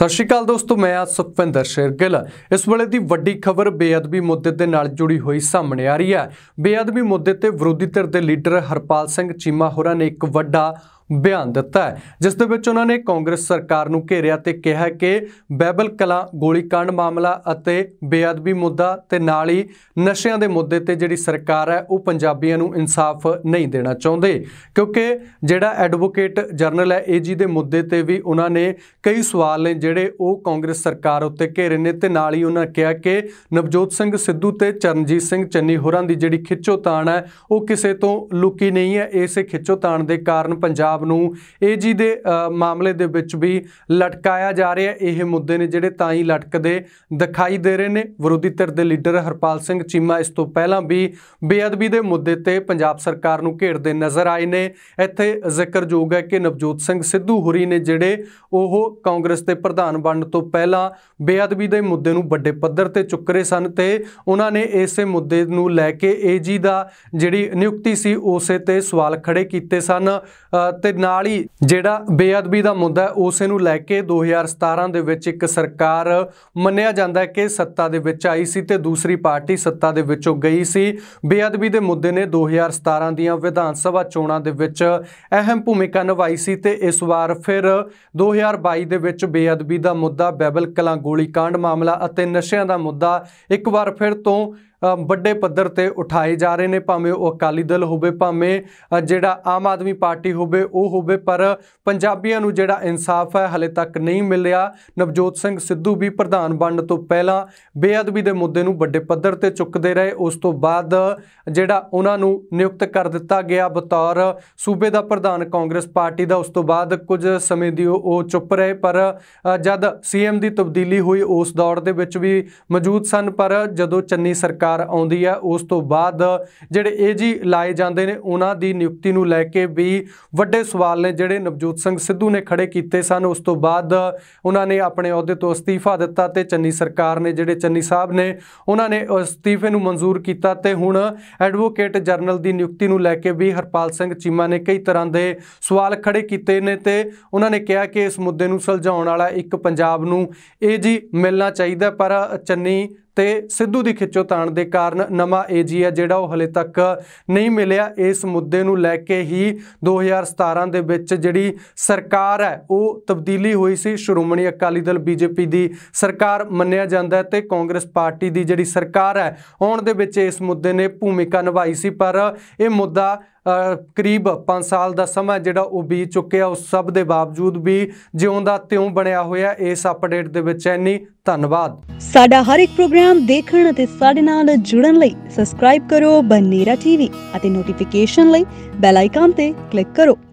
ਸਤਿ ਸ਼੍ਰੀ ਅਕਾਲ ਦੋਸਤੋ ਮੈਂ ਆ ਸੁਖਵਿੰਦਰ ਸ਼ੇਰਗਿੱਲ ਇਸ ਵੇਲੇ ਦੀ ਵੱਡੀ ਖਬਰ ਬੇਅਦਬੀ ਮੁੱਦੇ ਦੇ ਨਾਲ ਜੁੜੀ ਹੋਈ ਸਾਹਮਣੇ ਆ ਰਹੀ ਹੈ ਬੇਅਦਬੀ ਮੁੱਦੇ ਤੇ ਵਿਰੋਧੀ ਧਿਰ ਦੇ ਲੀਡਰ ਹਰਪਾਲ ਸਿੰਘ ਚੀਮਾ ਹੋਰਾਂ ਨੇ ਇੱਕ ਵੱਡਾ ਬਿਆਨ ਦਿੱਤਾ ਹੈ ਜਿਸ ਦੇ ਵਿੱਚ ਉਹਨਾਂ ਨੇ ਕਾਂਗਰਸ ਸਰਕਾਰ ਨੂੰ ਘੇਰਿਆ ਤੇ ਕਿਹਾ ਕਿ ਬੈਬਲ ਕਲਾ ਗੋਲੀकांड ਮਾਮਲਾ ਅਤੇ ਬੇਅਦਬੀ ਮੁੱਦਾ ਤੇ ਨਾਲ ਹੀ ਨਸ਼ਿਆਂ ਦੇ ਮੁੱਦੇ ਤੇ ਜਿਹੜੀ ਸਰਕਾਰ ਹੈ ਉਹ ਪੰਜਾਬੀਆਂ ਨੂੰ ਇਨਸਾਫ ਨਹੀਂ ਦੇਣਾ ਚਾਹੁੰਦੇ ਕਿਉਂਕਿ ਜਿਹੜਾ ਐਡਵੋਕੇਟ ਜਰਨਲ ਹੈ ਏਜੀ ਦੇ ਮੁੱਦੇ ਤੇ ਵੀ ਉਹਨਾਂ ਨੇ ਕਈ ਸਵਾਲ ਨੇ ਜਿਹੜੇ ਉਹ ਕਾਂਗਰਸ ਸਰਕਾਰ ਉੱਤੇ ਘੇਰੇ ਨੇ ਤੇ ਨਾਲ ਹੀ ਉਹਨਾਂ ਕਿਹਾ ਕਿ ਨਵਜੋਤ ਸਿੰਘ ਸਿੱਧੂ ਤੇ ਚਰਨਜੀਤ ਸਿੰਘ ਚੰਨੀ ਹੋਰਾਂ ਦੀ ਜਿਹੜੀ ਖਿੱਚੋਤਾਣ ਹੈ ਉਹ ਕਿਸੇ ਤੋਂ ਲੁਕੀ ਨਹੀਂ ਹੈ ਇਸੇ ਖਿੱਚੋਤਾਣ ਦੇ ਕਾਰਨ ਪੰਜਾਬ ਪੰਜਾਬ ਨੂੰ ਏਜੀ ਦੇ ਮਾਮਲੇ ਦੇ ਵਿੱਚ ਵੀ ਲਟਕਾਇਆ ਜਾ ਰਿਹਾ ਇਹ ਮੁੱਦੇ ਨੇ ਜਿਹੜੇ ਤਾਂ ਹੀ ਲਟਕਦੇ ਦਿਖਾਈ ਦੇ ਰਹੇ ਨੇ ਵਿਰੋਧੀ ਧਿਰ ਦੇ ਲੀਡਰ ਹਰਪਾਲ ਸਿੰਘ ਚੀਮਾ ਇਸ ਤੋਂ ਪਹਿਲਾਂ ਵੀ ਬੇਅਦਬੀ ਦੇ ਮੁੱਦੇ ਤੇ ਪੰਜਾਬ ਸਰਕਾਰ ਨੂੰ ਘੇਰਦੇ ਨਜ਼ਰ ਆਏ ਨੇ ਇੱਥੇ ਜ਼ਿਕਰਯੋਗ ਹੈ ਕਿ ਨਵਜੋਤ ਸਿੰਘ ਸਿੱਧੂ ਹੁਰੀ ਨੇ ਜਿਹੜੇ ਉਹ ਕਾਂਗਰਸ ਦੇ ਪ੍ਰਧਾਨ ਬਣਨ ਤੋਂ ਪਹਿਲਾਂ ਬੇਅਦਬੀ ਦੇ ਮੁੱਦੇ ਨੂੰ ਵੱਡੇ ਪੱਧਰ ਤੇ ਚੁੱਕ ਰਹੇ ਸਨ ਤੇ ਉਹਨਾਂ ਨੇ ਇਸੇ ਮੁੱਦੇ ਨੂੰ ਲੈ ਕੇ ਏਜੀ ਦਾ ਜਿਹੜੀ ਨਿਯੁਕਤੀ ਸੀ ਉਸੇ ਤੇ ਸਵਾਲ ਖੜੇ ਕੀਤੇ ਸਨ ਤੇ ਤੇ ਨਾਲ ਹੀ ਜਿਹੜਾ ਬੇਅਦਬੀ ਦਾ ਮੁੱਦਾ ਹੈ ਉਸੇ ਨੂੰ ਲੈ ਕੇ 2017 ਦੇ ਵਿੱਚ ਇੱਕ ਸਰਕਾਰ ਮੰਨਿਆ ਜਾਂਦਾ ਹੈ ਕਿ ਸੱਤਾ ਦੇ ਵਿੱਚ ਆਈ ਸੀ ਤੇ ਦੂਸਰੀ ਪਾਰਟੀ ਸੱਤਾ ਦੇ ਵਿੱਚੋਂ ਗਈ ਸੀ ਬੇਅਦਬੀ ਦੇ ਮੁੱਦੇ ਨੇ 2017 ਦੀਆਂ ਵਿਧਾਨ ਸਭਾ ਚੋਣਾਂ ਦੇ ਵਿੱਚ ਅਹਿਮ ਭੂਮਿਕਾ ਨਿਭਾਈ ਸੀ ਤੇ ਇਸ ਵਾਰ ਫਿਰ 2022 ਦੇ ਵਿੱਚ ਬੇਅਦਬੀ ਦਾ ਮੁੱਦਾ ਬੈਬਲ ਕਲਾਂ ਗੋਲੀ ਕਾਂਡ ਮਾਮਲਾ ਅਤੇ ਨਸ਼ਿਆਂ ਦਾ ਮੁੱਦਾ ਇੱਕ ਵਾਰ ਫਿਰ ਤੋਂ ਵੱਡੇ ਪੱਧਰ ਤੇ ਉਠਾਏ ਜਾ ਰਹੇ ਨੇ ਭਾਵੇਂ ਉਹ ਅਕਾਲੀ ਦਲ ਹੋਵੇ ਭਾਵੇਂ ਜਿਹੜਾ ਆਮ ਆਦਮੀ ਪਾਰਟੀ ਹੋਵੇ ਉਹ ਹੋਵੇ ਪਰ ਪੰਜਾਬੀਆਂ ਨੂੰ ਜਿਹੜਾ ਇਨਸਾਫ ਹੈ ਹਲੇ ਤੱਕ ਨਹੀਂ ਮਿਲਿਆ ਨਵਜੋਤ ਸਿੰਘ ਸਿੱਧੂ ਵੀ ਪ੍ਰਧਾਨ ਬਣਨ ਤੋਂ ਪਹਿਲਾਂ ਬੇਅਦਬੀ ਦੇ ਮੁੱਦੇ ਨੂੰ ਵੱਡੇ ਪੱਧਰ ਤੇ ਚੁੱਕਦੇ ਰਹੇ ਉਸ ਤੋਂ ਬਾਅਦ ਜਿਹੜਾ ਉਹਨਾਂ ਨੂੰ ਨਿਯੁਕਤ ਕਰ ਦਿੱਤਾ ਗਿਆ ਬਤੌਰ ਸੂਬੇ ਦਾ ਪ੍ਰਧਾਨ ਕਾਂਗਰਸ ਪਾਰਟੀ ਦਾ ਉਸ ਤੋਂ ਬਾਅਦ ਕੁਝ ਸਮੇਂ ਦੀ ਉਹ ਚੁੱਪ ਰਹੇ ਪਰ ਜਦ ਸੀਐਮ ਦੀ ਤਬਦੀਲੀ ਹੋਈ ਉਸ ਦੌਰ ਦੇ ਵਿੱਚ ਵੀ ਮੌਜੂਦ ਸਨ ਪਰ ਜਦੋਂ ਚੰਨੀ ਸਰਕਾਰ ਸਰਕਾਰ ਆਉਂਦੀ ਹੈ ਉਸ ਤੋਂ ਬਾਅਦ ਜਿਹੜੇ ਏਜੀ ਲਾਏ ਜਾਂਦੇ ਨੇ ਉਹਨਾਂ ਦੀ ਨਿਯੁਕਤੀ ਨੂੰ ਲੈ ਕੇ ਵੀ ਵੱਡੇ ਸਵਾਲ ਨੇ ਜਿਹੜੇ ਨਵਜੋਤ ਸਿੰਘ ਸਿੱਧੂ ਨੇ ਖੜੇ ਕੀਤੇ ਸਨ ਉਸ ਤੋਂ ਬਾਅਦ ਉਹਨਾਂ ਨੇ ਆਪਣੇ ਅਹੁਦੇ ਤੋਂ ਅਸਤੀਫਾ ਦਿੱਤਾ ਤੇ ਚੰਨੀ ਸਰਕਾਰ ਨੇ ਜਿਹੜੇ ਚੰਨੀ ਸਾਹਿਬ ਨੇ ਉਹਨਾਂ ਨੇ ਅਸਤੀਫੇ ਨੂੰ ਮਨਜ਼ੂਰ ਕੀਤਾ ਤੇ ਹੁਣ ਐਡਵੋਕੇਟ ਜਰਨਲ ਦੀ ਨਿਯੁਕਤੀ ਨੂੰ ਲੈ ਕੇ ਵੀ ਹਰਪਾਲ ਸਿੰਘ ਚੀਮਾ ਨੇ ਕਈ ਤਰ੍ਹਾਂ ਦੇ ਸਵਾਲ ਖੜੇ ਕੀਤੇ ਨੇ ਤੇ ਉਹਨਾਂ ਨੇ ਕਿਹਾ ਕਿ ਇਸ ਮੁੱਦੇ ਨੂੰ ਸੁਲਝਾਉਣ ਵਾਲਾ ਇੱਕ ਪੰਜਾਬ ਨੂੰ ਇਹ ਜੀ ਮਿਲਣਾ ਚਾਹੀਦਾ ਪਰ ਚੰਨੀ ਤੇ ਸਿੱਧੂ ਦੀ ਖਿੱਚੋਤਾਣ ਦੇ ਕਾਰਨ ਨਵਾਂ ਏਜੀ ਹੈ ਜਿਹੜਾ ਉਹ ਹਲੇ ਤੱਕ ਨਹੀਂ ਮਿਲਿਆ ਇਸ ਮੁੱਦੇ ਨੂੰ ਲੈ ਕੇ ਹੀ 2017 ਦੇ ਵਿੱਚ ਜਿਹੜੀ ਸਰਕਾਰ ਹੈ ਉਹ ਤਬਦੀਲੀ ਹੋਈ ਸੀ ਸ਼੍ਰੋਮਣੀ ਅਕਾਲੀ ਦਲ ਬੀਜੇਪੀ ਦੀ ਸਰਕਾਰ ਮੰਨਿਆ ਜਾਂਦਾ ਹੈ ਤੇ ਕਾਂਗਰਸ ਪਾਰਟੀ ਦੀ ਜਿਹੜੀ ਸਰਕਾਰ ਹੈ ਆਉਣ ਦੇ ਵਿੱਚ ਇਸ ਮੁੱਦੇ ਨੇ ਭੂਮਿਕਾ ਨਿਭਾਈ ਸੀ ਪਰ ਇਹ ਮੁੱਦਾ ਕਰੀਬ 5 ਸਾਲ ਦਾ ਸਮਾਂ ਜਿਹੜਾ ਉਹ ਬੀਤ ਚੁੱਕਿਆ ਉਸ ਸਭ ਦੇ ਬਾਵਜੂਦ ਵੀ ਜਿਉਂਦਾ ਤਿਉਂ ਬਣਿਆ ਹੋਇਆ ਇਸ ਅਪਡੇਟ ਦੇ ਵਿੱਚ ਐਨੀ ਧੰਨਵਾਦ ਸਾਡਾ ਹਰ ਇੱਕ ਪ੍ਰੋਗਰਾਮ ਦੇਖਣ ਅਤੇ ਸਾਡੇ ਨਾਲ ਜੁੜਨ ਲਈ ਸਬਸਕ੍ਰਾਈਬ ਕਰੋ ਬਨੇਰਾ ਟੀਵੀ ਅਤੇ ਨੋਟੀਫਿਕੇਸ਼ਨ ਲਈ ਬੈਲ ਆਈਕਨ ਤੇ ਕਲਿੱਕ ਕਰੋ